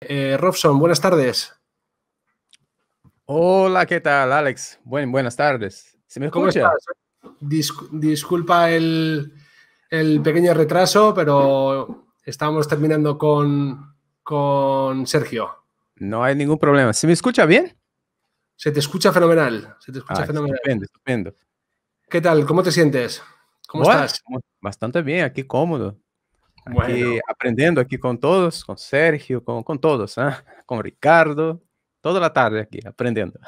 Eh, Robson, buenas tardes. Hola, ¿qué tal, Alex? buenas tardes. ¿Se me escucha? disculpa el, pequeño retraso, pero estamos terminando con, Sergio. No hay ningún problema. ¿Se me escucha bien? Se te escucha fenomenal. Se te escucha ah, fenomenal. Estupendo, ¿Qué tal? ¿Cómo te sientes? ¿Cómo estás? Bastante bien, aquí cómodo aprendiendo aquí con todos, con Sergio, con, todos, ¿ah? con Ricardo, toda la tarde aquí aprendiendo.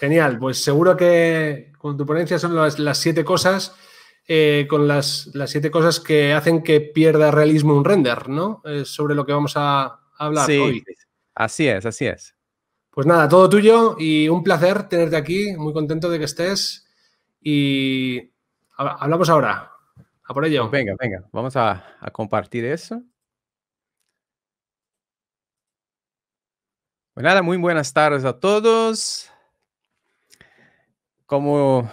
Genial, pues seguro que con tu ponencia son las, siete cosas, eh, con las, siete cosas que hacen que pierda realismo un render, ¿no? sobre lo que vamos a, hablar hablar sí, Así es, así es. Pues nada, todo tuyo y un placer tenerte aquí, muy contento de que estés y hablamos ahora. Ah, venga, venga, vamos a, compartir eso. Pues muy buenas tardes a todos. Como,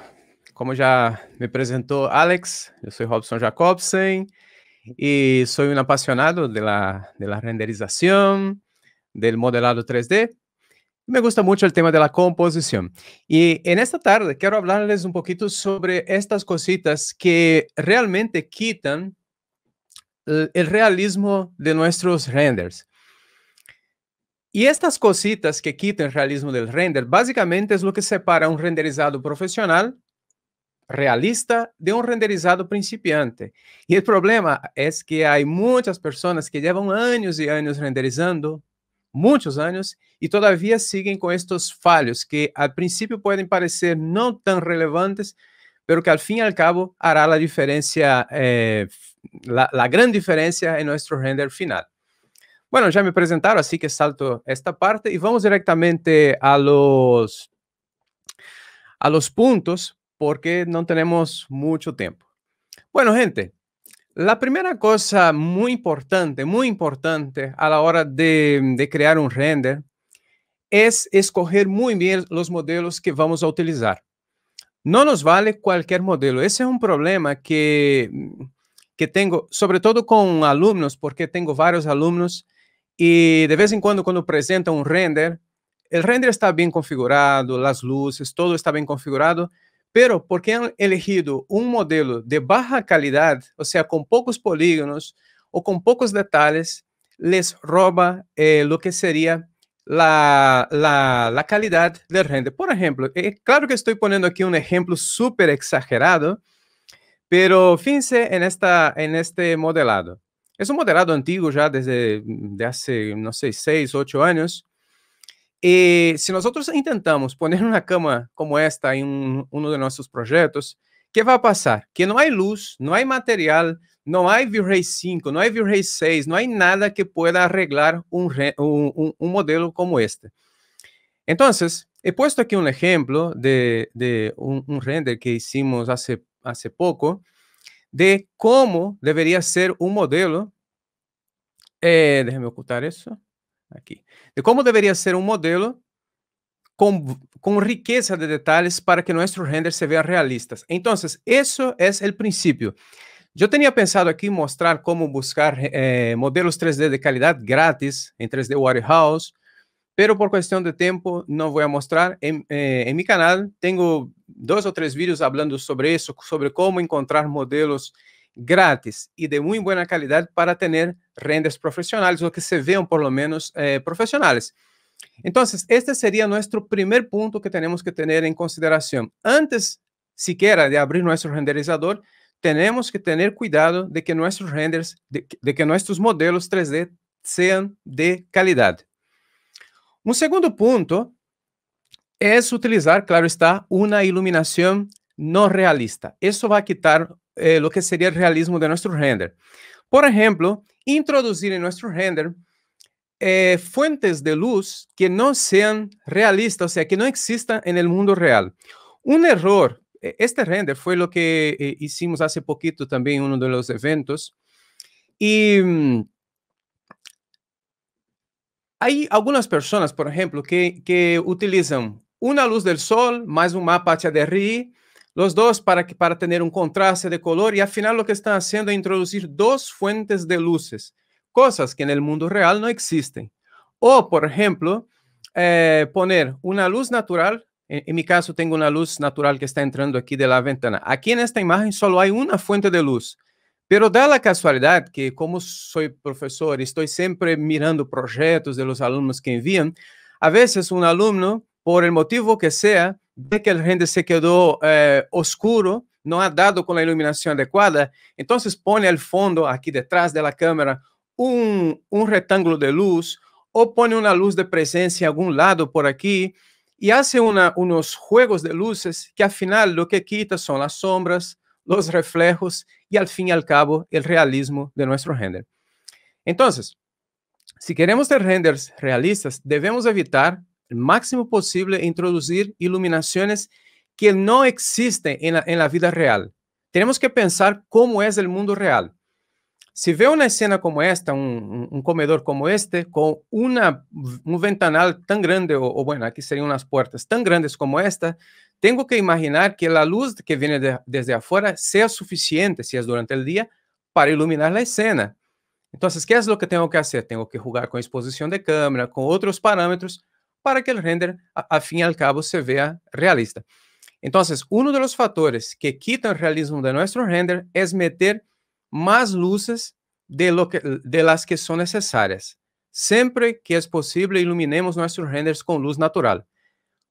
como ya me presentó Alex, yo soy Robson Jacobsen y soy un apasionado de la, de la renderización, del modelado 3D me gusta mucho el tema de la composición. Y en esta tarde quiero hablarles un poquito sobre estas cositas que realmente quitan el realismo de nuestros renders. Y estas cositas que quitan el realismo del render, básicamente es lo que separa un renderizado profesional realista de un renderizado principiante. Y el problema es que hay muchas personas que llevan años y años renderizando muchos años y todavía siguen con estos fallos que al principio pueden parecer no tan relevantes, pero que al fin y al cabo hará la diferencia, eh, la, la, gran diferencia en nuestro render final. Bueno, ya me presentaron, así que salto esta parte y vamos directamente a los, a los puntos porque no tenemos mucho tiempo. Bueno, gente, A primeira coisa muito importante, muito importante a la hora de, de, um render é escolher muito bem os modelos que vamos a utilizar. Não nos vale qualquer modelo. Esse é um problema que, que tenho, sobretudo com alunos, porque tenho vários alunos e de vez em quando, quando apresentam um render, o render está bem configurado, as luzes, todo está bem configurado, Pero porque han elegido un modelo de baja calidad, o sea, con pocos polígonos o con pocos detalles, les roba eh, lo que sería la, calidad del render. Por ejemplo, eh, claro que estoy poniendo aquí un ejemplo súper exagerado, pero fíjense en, esta, en este modelado. Es un modelado antiguo ya desde de hace, no sé, seis, ocho años, E se nós outros tentamos poner uma cama como esta em um, um de nossos projetos, que vai passar? Que não há luz, não há material, não há Virrey 5, não há Virrey 6, não há nada que pueda arreglar um, um, um modelo como este. Então, he puesto aqui um exemplo de, de um, render que hicimos hace, hace pouco de como deveria ser um modelo. Eh, ocultar isso aqui, de como deveria ser um modelo com, com riqueza de detalhes para que nosso renders se vean realistas. Então, isso é o princípio. Eu tinha pensado aqui mostrar como buscar eh, modelos 3D de qualidade grátis em 3D Warehouse, pero por questão de tempo não vou mostrar. Em eh, canal tenho dois ou três vídeos falando sobre isso, sobre como encontrar modelos gratis y de muy buena calidad para tener renders profesionales o que se vean por lo menos, eh, profesionales entonces este sería nuestro primer punto que tenemos que tener en consideración, Antes siquiera de abrir nuestro renderizador, tenemos que tener cuidado de que nuestros renders, de, que nuestros modelos 3D sean de calidad un segundo punto es utilizar, claro está, una iluminación no realista. eso va a quitar eh, lo que sería el realismo de nuestro render. Por ejemplo, introducir en nuestro render eh, fuentes de luz que no sean realistas, o sea, que no existan en el mundo real. Un error, e, este render fue lo que eh, hicimos hace poquito también en uno de los eventos. Y mm, hay algunas personas, por ejemplo, que, utilizan una luz del sol más un mapa HDRI los dos para, que, para tener un contraste de color y al final lo que están haciendo es introducir dos fuentes de luces, cosas que en el mundo real no existen. O, por ejemplo, eh, poner una luz natural, en, mi caso tengo una luz natural que está entrando aquí de la ventana. Aquí en esta imagen solo hay una fuente de luz, pero da la casualidad que como soy profesor, estoy siempre mirando proyectos de los alumnos que envían, a veces un alumno, por el motivo que sea, de que el render se quedó eh, oscuro, no ha dado con la iluminación adecuada, entonces pone al fondo, aquí detrás de la cámara, un, un rectángulo de luz o pone una luz de presencia en algún lado por aquí y hace unos juegos de luces que al final lo que quita son las sombras, los reflejos y al fin y al cabo el realismo de nuestro render. Entonces, si queremos tener renders realistas, debemos evitar el máximo posible introducir iluminaciones que no existen en la, vida real. Tenemos que pensar cómo es el mundo real. Si veo una escena como esta, un, comedor como este, con una, un ventanal tan grande, o, bueno, aquí serían unas puertas tan grandes como esta, tengo que imaginar que la luz que viene desde afuera sea suficiente, si es durante el día, para iluminar la escena. Entonces, ¿qué es lo que tengo que hacer? Tengo que jugar con exposición de cámara, con otros parámetros, para que el render, a, a fin y al cabo, se vea realista. Entonces, uno de los factores que quitan realismo de nuestro render es meter más luces de, lo que, de las que son necesarias. Siempre que es posible, iluminemos nuestros renders con luz natural.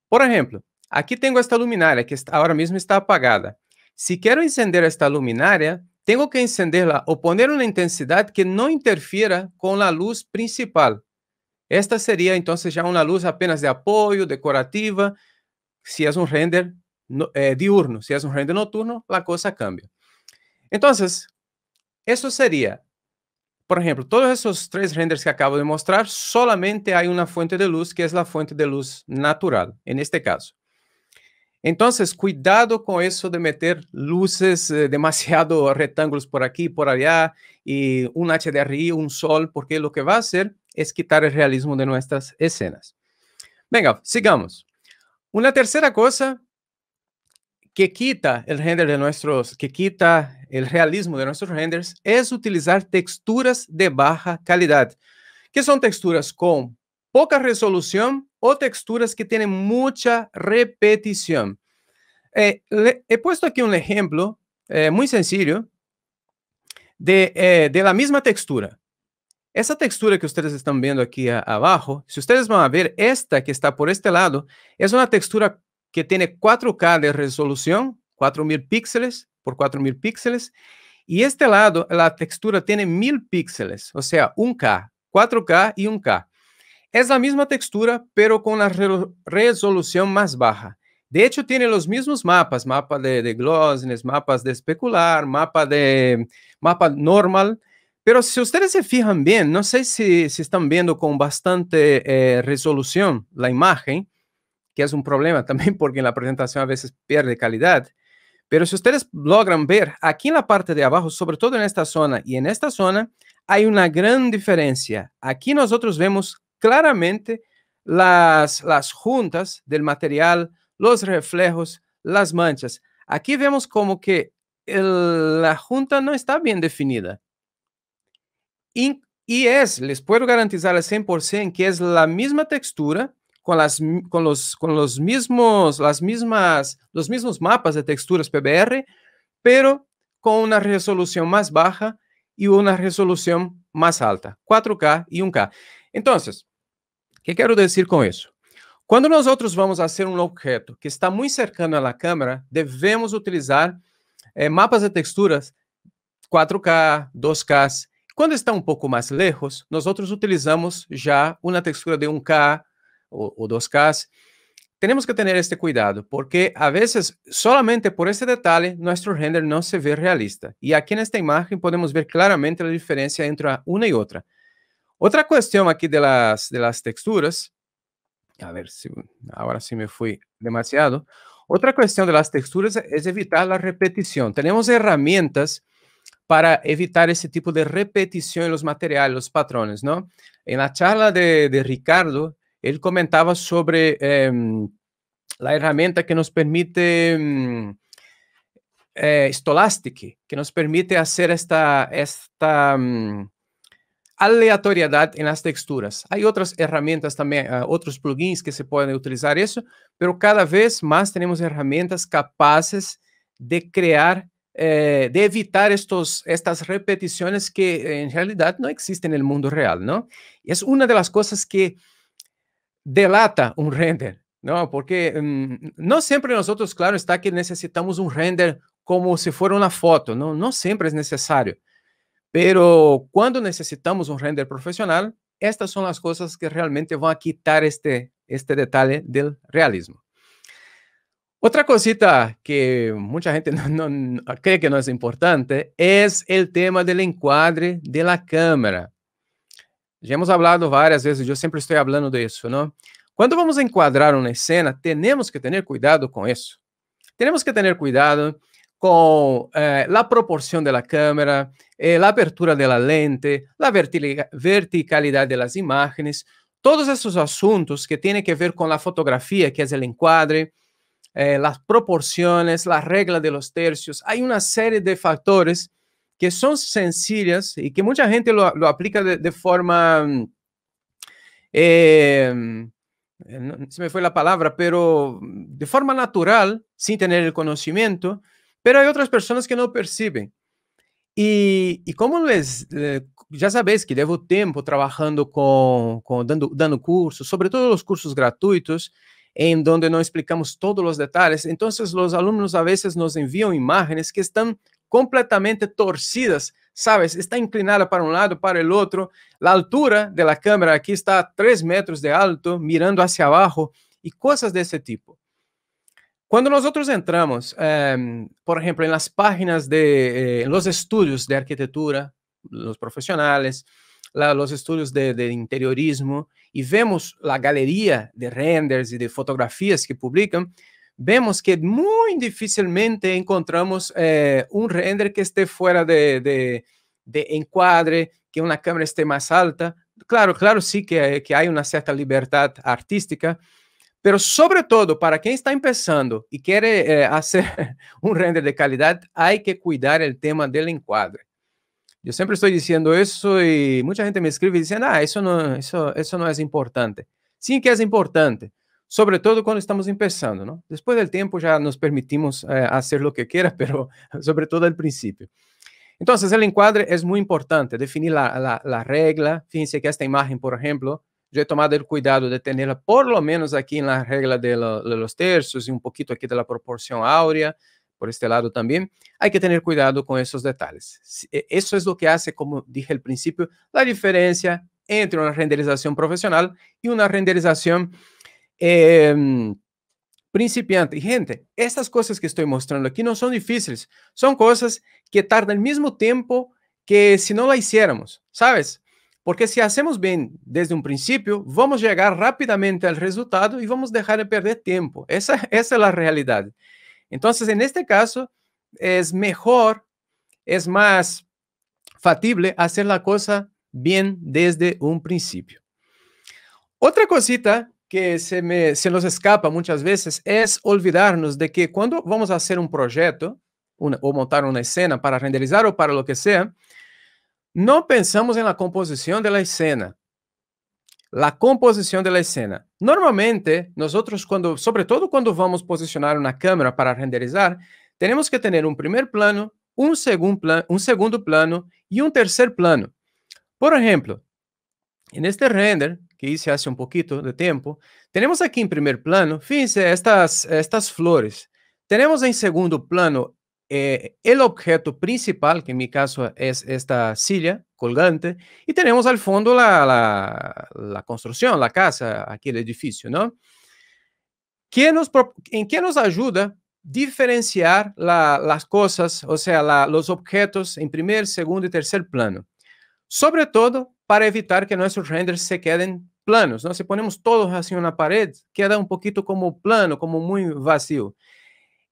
Por ejemplo, aquí tengo esta luminaria que ahora mismo está apagada. Si quiero encender esta luminaria, tengo que encenderla o poner una intensidad que no interfiera con la luz principal. Esta sería entonces ya una luz apenas de apoyo, decorativa. Si es un render eh, diurno, si es un render nocturno, la cosa cambia. Entonces, eso sería, por ejemplo, todos esos tres renders que acabo de mostrar, solamente hay una fuente de luz que es la fuente de luz natural, en este caso. Entonces, cuidado con eso de meter luces, eh, demasiado rectángulos por aquí, por allá, y un HDRI, un sol, porque lo que va a hacer es quitar el realismo de nuestras escenas. Venga, sigamos. Una tercera cosa que quita el render de nuestros, que quita el realismo de nuestros renders es utilizar texturas de baja calidad, que son texturas con poca resolución o texturas que tienen mucha repetición. Eh, he puesto aquí un ejemplo eh, muy sencillo eh, de la misma textura. Esa textura que ustedes están viendo aquí abajo, si ustedes van a ver, esta que está por este lado, es una textura que tiene 4K de resolución, 4000 píxeles por 4000 píxeles, Y este lado, la textura tiene 1000 píxeles, o sea, 1K, 4K y 1K. Es la misma textura, pero con la resolución más baja. De hecho, tiene los mismos mapas, mapa de, de mapas de especular, mapa de mapa normal, pero si ustedes se fijan bien, no sé si, están viendo con bastante eh, resolución la imagen, que es un problema también porque en la presentación a veces pierde calidad. Pero si ustedes logran ver aquí en la parte de abajo, sobre todo en esta zona y en esta zona, hay una gran diferencia. Aquí nosotros vemos claramente las, las juntas del material, los reflejos, las manchas. Aquí vemos como que la junta no está bien definida. Y, es, les puedo garantizar al 100% que es la misma textura con, las, con, los, mismos, las mismas, los mismos mapas de texturas PBR, pero con una resolución más baja y una resolución más alta, 4K y 1K. Entonces, ¿qué quiero decir con eso? Cuando nosotros vamos a hacer un objeto que está muy cercano a la cámara debemos utilizar eh, mapas de texturas 4K, 2K Quando está um pouco mais lejos, nós outros utilizamos já uma textura de 1K ou, ou 2K. Temos que ter este cuidado, porque a vezes, solamente por esse detalhe, nosso render não se vê realista. E aqui nesta imagem podemos ver claramente a diferença entre uma e outra. Outra questão aqui das, das texturas, a ver se agora sim me fui demasiado. Outra questão das texturas é, é evitar a repetição. Temos ferramentas para evitar ese tipo de repetición en los materiales, los patrones, ¿no? En la charla de, Ricardo, él comentaba sobre em, la herramienta que nos permite mm, eh, Stolastic, que nos permite hacer esta, mm, aleatoriedad en las texturas. Hay otras herramientas también, eh, otros plugins que se pueden utilizar eso, pero cada vez más tenemos herramientas capaces de crear eh, de evitar estos, estas repeticiones que en realidad no existen en el mundo real, ¿no? Es una de las cosas que delata un render, ¿no? Porque mm, no siempre nosotros, claro, está que necesitamos un render como si fuera una foto, ¿no? No siempre es necesario, pero cuando necesitamos un render profesional, estas son las cosas que realmente van a quitar este, este detalle del realismo. Otra cosita que mucha gente cree que no es importante es el tema del encuadre de la cámara. Ya hemos hablado varias veces, yo siempre estoy hablando de eso, ¿no? Cuando vamos a encuadrar una escena, tenemos que tener cuidado con eso. Tenemos que tener cuidado con eh, la proporción de la cámara, eh, la apertura de la lente, la verticalidad de las imágenes, todos esos asuntos que tienen que ver con la fotografía, que es el encuadre, eh, las proporciones, las reglas de los tercios. Hay una serie de factores que son sencillas y que mucha gente lo, aplica de, forma... Mm, em, eh, se me fue la palabra, pero mm, de forma natural, sin tener el conocimiento, pero hay otras personas que no perciben. Y, y como les, ya sabéis que llevo tiempo trabajando con, dando, dando cursos, sobre todo los cursos gratuitos, en donde no explicamos todos los detalles. Entonces los alumnos a veces nos envían imágenes que están completamente torcidas, ¿sabes? Está inclinada para un lado, para el otro. La altura de la cámara aquí está a 3 metros de alto, mirando hacia abajo y cosas de ese tipo. Cuando nosotros entramos, em, por ejemplo, en las páginas de eh, los estudios de arquitectura, los profesionales, los estudios de interiorismo, e vemos a galeria de renders e de fotografias que publicam, vemos que muito dificilmente encontramos eh, um render que esteja fora de, de, de, enquadre, que uma câmera esteja mais alta. Claro, claro, sim que, que há uma certa liberdade artística, mas, sobretudo, para quem está começando e quer eh, fazer um render de qualidade, há que cuidar do tema do enquadre. Yo siempre estoy diciendo eso y mucha gente me escribe diciendo, ah, eso no, eso, eso no es importante. Sí que es importante, sobre todo cuando estamos empezando, ¿no? Después del tiempo ya nos permitimos eh, hacer lo que quiera, pero sobre todo al principio. Entonces, el encuadre es muy importante, definir la, regla. Fíjense que esta imagen, por ejemplo, yo he tomado el cuidado de tenerla por lo menos aquí en la regla de, de los tercios y un poquito aquí de la proporción áurea, por este lado también, hay que tener cuidado con esos detalles. E, eso es lo que hace, como dije al principio, la diferencia entre una renderización profesional y una renderización em, principiante. Y gente, estas cosas que estoy mostrando aquí no son difíciles, son cosas que tardan el mismo tiempo que si no la hiciéramos, ¿sabes? Porque si hacemos bien desde un principio, vamos a llegar rápidamente al resultado y vamos a dejar de perder tiempo. Esa, esa es la realidad. Entonces, en este caso, es mejor, es más factible hacer la cosa bien desde un principio. Otra cosita que se, nos escapa muchas veces es olvidarnos de que cuando vamos a hacer un proyecto o montar una escena para renderizar o para lo que sea, no pensamos en la composición de la escena. La composición de la escena. Normalmente, nosotros cuando, sobre todo cuando vamos a posicionar una cámara para renderizar, tenemos que tener un primer plano, un, segundo plano y un tercer plano. Por ejemplo, en este render que hice hace un poquito de tiempo, tenemos aquí en primer plano, fíjense, estas, estas flores. Tenemos en segundo plano eh, el objeto principal, que en mi caso es esta silla, colgante. E temos al fundo a construção, a casa, aquele edifício, não? Que nos, ¿En qué nos ajuda diferenciar la, coisas, ou seja, os objetos em primeiro, segundo e terceiro plano? sobretudo para evitar que nossos renders se queden planos, Não? se ponemos todos assim na parede, pared, queda um poquito como plano, como muito vacío.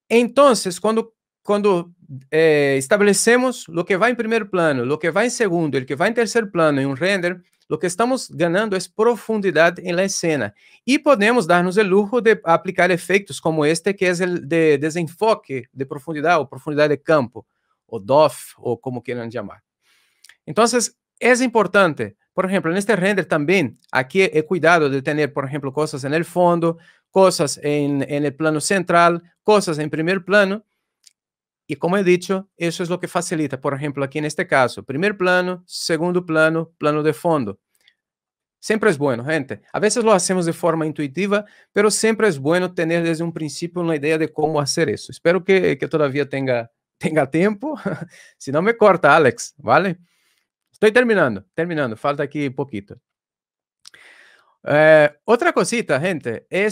Então, quando quando é, estabelecemos o que vai em primeiro plano, o que vai em segundo, o que vai em terceiro plano em um render, o que estamos ganhando é profundidade em la escena. E podemos dar-nos o luxo de aplicar efeitos como este, que é o de desenfoque de profundidade, ou profundidade de campo, ou DOF, ou como queiram chamar. Então, é importante, por exemplo, neste render também, aqui é cuidado de ter, por exemplo, coisas no fundo, coisas em, em plano central, coisas em primeiro plano, e como eu disse, isso é o que facilita, por exemplo, aqui neste este caso, primeiro plano, segundo plano, plano de fundo. Sempre é bom, gente. A vezes lo hacemos de forma intuitiva, pero sempre é bom ter desde um princípio uma ideia de como fazer isso. Espero que, que todavía tenha tenha tempo. Se não me corta, Alex, ¿vale? Estou terminando, terminando. Falta aqui poquito. Eh, outra cosita, gente, é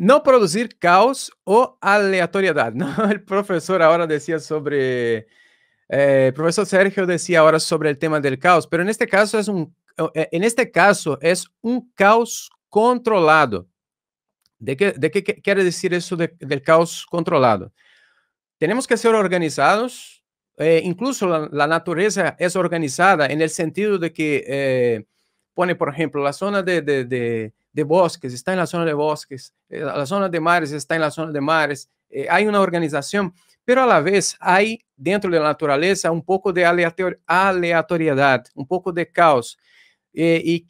No producir caos o aleatoriedad, El profesor ahora decía sobre, eh, el profesor Sergio decía ahora sobre el tema del caos, pero en este caso es un, eh, en este caso es un caos controlado. ¿De qué, de quiere decir eso del caos controlado? Tenemos que ser organizados, eh, incluso la, naturaleza es organizada en el sentido de que pone, por ejemplo, la zona de de bosques, está en la zona de bosques, eh, la zona de mares está en la zona de mares. Eh, hay una organización, pero a la vez hay dentro de la naturaleza un poco de aleatoriedad, un poco de caos, eh, y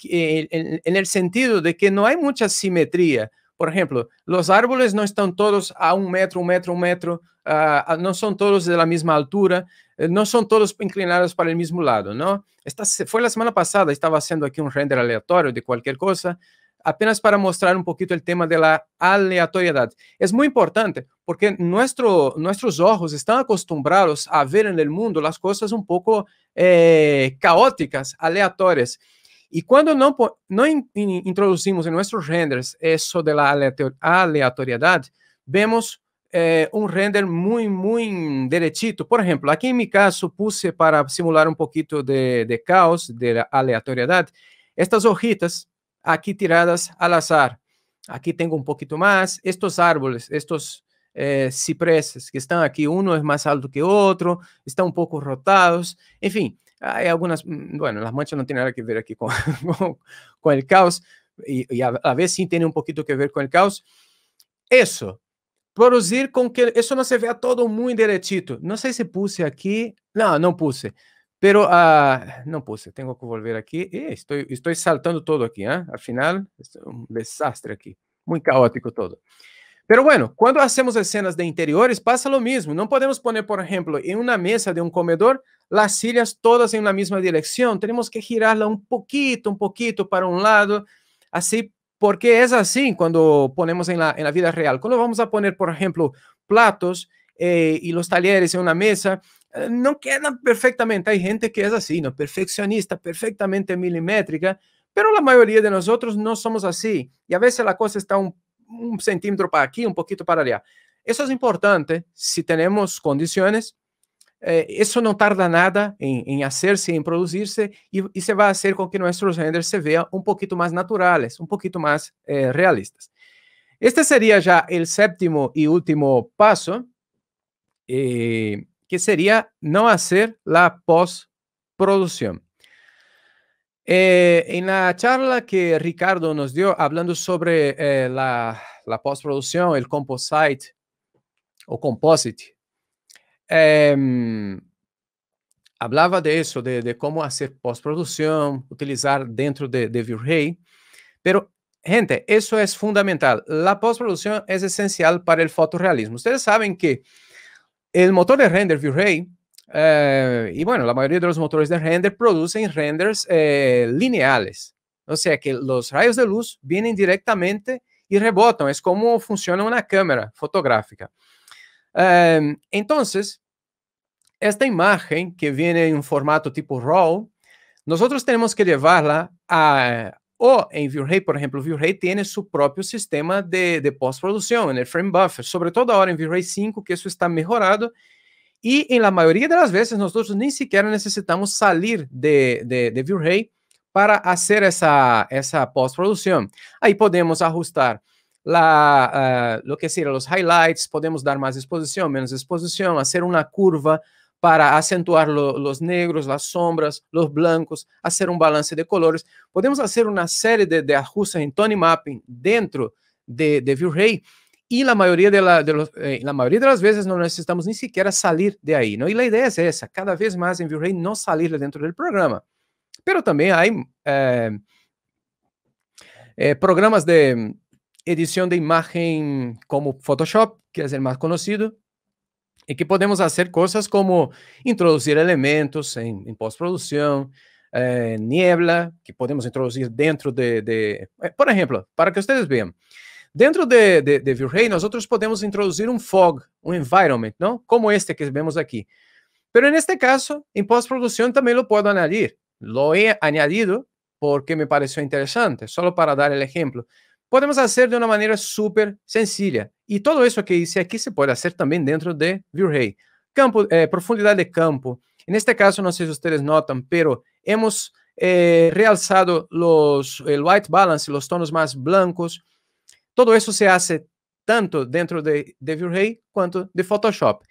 en, el sentido de que no hay mucha simetría. Por ejemplo, los árboles no están todos a un metro, un metro, un metro, ah, ah, no son todos de la misma altura, no son todos inclinados para el mismo lado, ¿no? Esta fue la semana pasada, estaba haciendo aquí un render aleatorio de cualquier cosa apenas para mostrar un poquito el tema de la aleatoriedad. Es muy importante porque nuestro, nuestros ojos están acostumbrados a ver en el mundo las cosas un poco eh, caóticas, aleatorias. Y cuando no, no introducimos en nuestros renders eso de la aleatoriedad, vemos eh, un render muy, muy derechito. Por ejemplo, aquí en mi caso puse para simular un poquito de, caos, de aleatoriedad, estas hojitas aquí tiradas al azar. Aquí tengo un poquito más. Estos árboles, estos eh, cipreses que están aquí, uno es más alto que otro, están un poco rotados. En fin, hay algunas, mm, bueno, las manchas no tienen nada que ver aquí con, con el caos y, a, veces sí tiene un poquito que ver con el caos. Eso, producir con que eso no se vea todo muy derechito. No sé si puse aquí, no, no puse. Pero ah, no puse, tengo que volver aquí. Eh, estoy, estoy saltando todo aquí, ¿eh? Al final, es un desastre aquí. Muy caótico todo. Pero bueno, cuando hacemos escenas de interiores pasa lo mismo. No podemos poner, por ejemplo, en una mesa de un comedor las sillas todas en la misma dirección. Tenemos que girarla un poquito, un poquito para un lado, así, porque es así cuando ponemos en la, vida real. Cuando vamos a poner, por ejemplo, platos eh, y los talleres en una mesa, eh, no queda perfectamente. Hay gente que es así, ¿no? Perfeccionista, perfectamente milimétrica, pero la mayoría de nosotros no somos así. Y a veces la cosa está un, centímetro para aquí, un poquito para allá. Eso es importante si tenemos condiciones. Eh, eso no tarda nada en, hacerse, en producirse y, se va a hacer con que nuestros renders se vean un poquito más naturales, un poquito más eh, realistas. Este sería ya el séptimo y último paso que sería no hacer la postproducción. Eh, en la charla que Ricardo nos dio hablando sobre eh, la, la, postproducción, el composite o composite, em, hablaba de eso, de, cómo hacer postproducción, utilizar dentro de, de Pero, gente, eso es fundamental. La postproducción es esencial para el fotorrealismo. Ustedes saben que el motor de render ViewRay ray eh, y bueno, la mayoría de los motores de render producen renders eh, lineales. O sea que los rayos de luz vienen directamente y rebotan. Es como funciona una cámara fotográfica. Em, entonces, esta imagen que viene en un formato tipo RAW, nosotros tenemos que llevarla a, Ou em ViewRay, por exemplo, ViewRay tem seu próprio sistema de, de pós-produção, né, frame buffer, sobretudo agora em ViewRay 5, que isso está melhorado, e em la maioria das vezes nós nem sequer necessitamos sair de, de, de para fazer essa, essa pós-produção. Aí podemos ajustar lá, uh, que seria os highlights, podemos dar mais exposição, menos exposição, fazer uma curva, para acentuar lo, los negros, las sombras, los blancos, hacer un balance de colores. Podemos hacer una serie de, de ajustes en Tony Mapping dentro de, de Vue-Ray y la mayoría de, la, de los, eh, la mayoría de las veces no necesitamos ni siquiera salir de ahí, ¿no? Y la idea es esa, cada vez más en Vue-Ray no salir de dentro del programa. Pero también hay eh, eh, programas de mm, edición de imagen como Photoshop, que es el más conocido, y eh, que podemos hacer cosas como introducir elementos en, postproducción, eh, niebla, que podemos introducir dentro de, eh, por ejemplo, para que ustedes vean, dentro de, de, nosotros podemos introducir un fog, un environment, ¿no? Como este que vemos aquí. Pero en este caso, en postproducción también lo puedo añadir. Lo he añadido porque me pareció interesante, solo para dar el ejemplo. podemos fazer de uma maneira super sencilla. E tudo isso que disse aqui se pode fazer também dentro de Vue Campo, eh, profundidade de campo. En este caso, não sei se vocês notam, pero hemos eh, realçado los, el white balance, os tonos mais blancos. Todo isso se hace tanto dentro de, de quanto de Photoshop.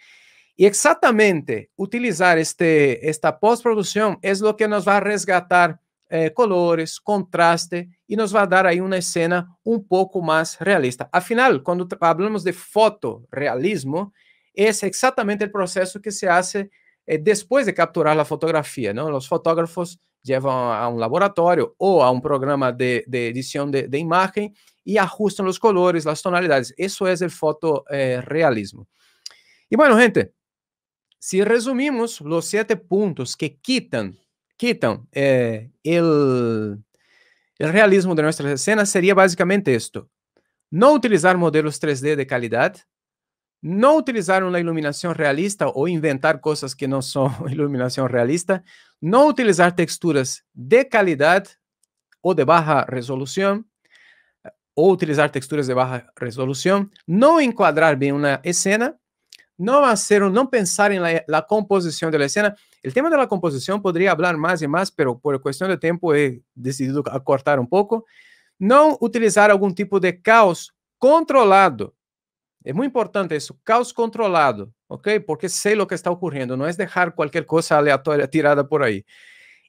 E exatamente utilizar este, esta pós-produção é o que nos vai resgatar é, colores, contraste, e nos vai dar aí uma cena um pouco mais realista. Afinal, quando falamos de fotorealismo, esse é exatamente o processo que se faz é, depois de capturar a fotografia. Não? Os fotógrafos levam a um laboratório ou a um programa de, de edição de, de, imagem e ajustam os colores, as tonalidades. Isso é o fotorealismo. e, bueno, gente, se resumimos os sete pontos que quitam que então, eh, realismo de nossas escena seria básicamente isto: não utilizar modelos 3D de qualidade, não utilizar uma iluminação realista ou inventar coisas que não são iluminação realista, não utilizar texturas de qualidade ou de baixa resolução, eh, ou utilizar texturas de baixa resolução, não enquadrar bem uma cena não fazer não pensar em la, la, da de la escena. tema da composição poderia falar mais e mais, mas por questão de tempo he decidido cortar um pouco. Não utilizar algum tipo de caos controlado. é muito importante isso caos controlado, ¿ok? Porque sei o que está ocorrendo não é deixar qualquer coisa aleatória tirada por aí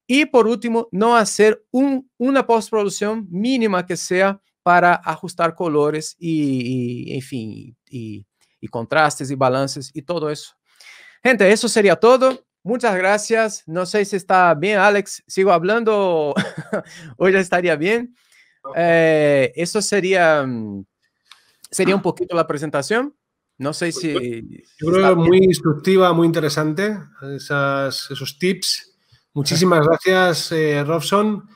e por último, fazer um uma post produção mínima que seja para ajustar colores e enfim, e y contrastes y balances y todo eso. Gente, eso sería todo. Muchas gracias. No sé si está bien, Alex. Sigo hablando hoy estaría bien. Eh, eso sería, mm, sería un poquito la presentación. No sé si... muy instructiva, muy interesante, esas, esos tips. Muchísimas gracias, eh, Robson.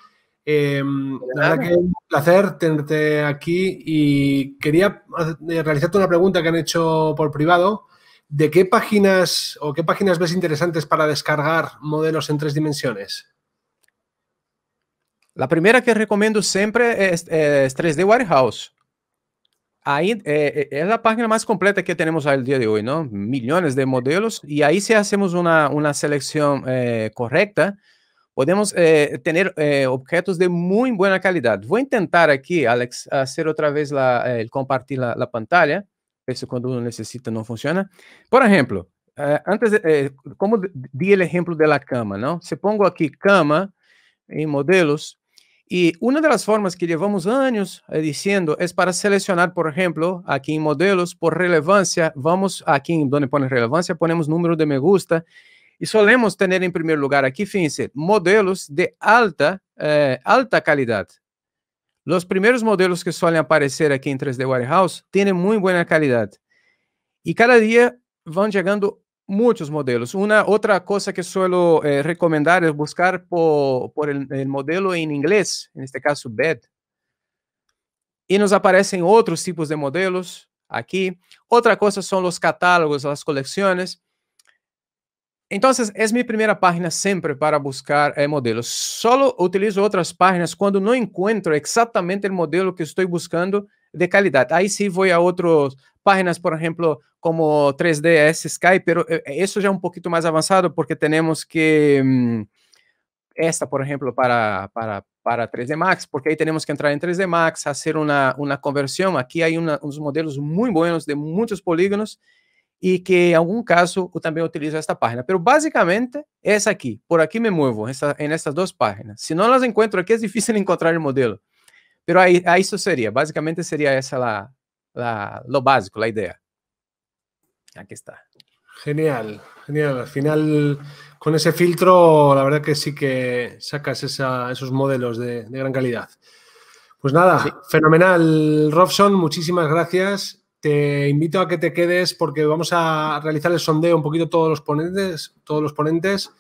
Em, que un placer tenerte aquí y quería eh, realizarte una pregunta que han hecho por privado. ¿De qué páginas o qué páginas ves interesantes para descargar modelos en tres dimensiones? La primera que recomiendo siempre es, 3D Warehouse. Ahí eh, eh, es la página más completa que tenemos al día de hoy, ¿no? Millones de modelos y ahí si hacemos una, selección correcta, Podemos eh, eh, objetos de muito boa qualidade. Vou tentar aqui, Alex, fazer outra vez la, eh, compartir la, la, pantalla. Eso cuando uno funciona. Por exemplo, eh, antes, eh, como di o exemplo da cama, não? Se pongo aqui cama em modelos e uma das formas que levamos anos eh, dizendo é para selecionar, por exemplo, aqui em modelos por relevância. vamos em onde põe relevância, ponemos número de me gusta Y solemos tener en primer lugar aquí, fíjense, modelos de alta, eh, alta calidad. Los primeros modelos que suelen aparecer aquí en 3D Warehouse tienen muy buena calidad. Y cada día van llegando muchos modelos. Una otra cosa que suelo eh, recomendar es buscar por, el, modelo en inglés, en este caso BED. Y nos aparecen otros tipos de modelos aquí. Otra cosa son los catálogos, las colecciones. Então, é minha primeira página sempre para buscar eh, modelos. Só utilizo outras páginas quando não encontro exatamente o modelo que estou buscando de qualidade. Aí sim vou a outras páginas, por exemplo como 3DS Sky, pero já eh, é um pouquinho mais avançado porque temos que... Mm, esta, por exemplo, para, para, para 3D Max, porque aí temos que entrar em 3D Max, fazer uma uma conversão. Aqui há uns modelos muito buenos de muitos polígonos y que en algún caso también utiliza utilizo esta página. Pero básicamente es aquí. Por aquí me muevo, en estas dos páginas. Si no las encuentro aquí, es difícil encontrar el modelo. Pero ahí eso sería. Básicamente sería seria lo básico, la idea. Aquí está. Genial, genial. Al final, con ese filtro, la verdad que sí que sacas esos modelos de, gran calidad. Pues nada, fenomenal, Robson. Muchísimas gracias te invito a que te quedes porque vamos a realizar el sondeo un poquito todos los ponentes, todos los ponentes